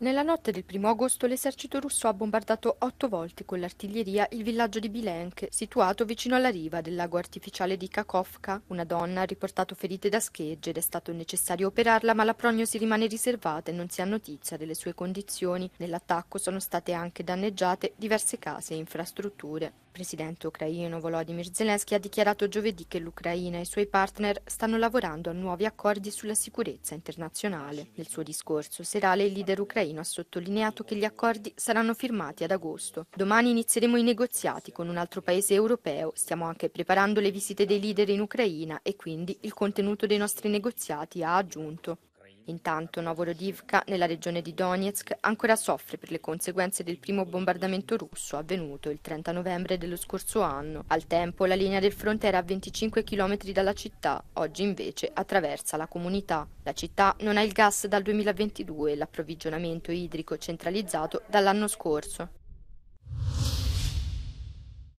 Nella notte del 1 agosto l'esercito russo ha bombardato otto volte con l'artiglieria il villaggio di Bilenk, situato vicino alla riva del lago artificiale di Kakovka. Una donna ha riportato ferite da schegge ed è stato necessario operarla, ma la prognosi rimane riservata e non si ha notizia delle sue condizioni. Nell'attacco sono state anche danneggiate diverse case e infrastrutture presidente ucraino Volodymyr Zelensky ha dichiarato giovedì che l'Ucraina e i suoi partner stanno lavorando a nuovi accordi sulla sicurezza internazionale. Nel suo discorso serale il leader ucraino ha sottolineato che gli accordi saranno firmati ad agosto. Domani inizieremo i negoziati con un altro paese europeo, stiamo anche preparando le visite dei leader in Ucraina e quindi il contenuto dei nostri negoziati ha aggiunto. Intanto Novorodivka, nella regione di Donetsk, ancora soffre per le conseguenze del primo bombardamento russo avvenuto il 30 novembre dello scorso anno. Al tempo la linea del fronte era a 25 km dalla città, oggi invece attraversa la comunità. La città non ha il gas dal 2022 e l'approvvigionamento idrico centralizzato dall'anno scorso.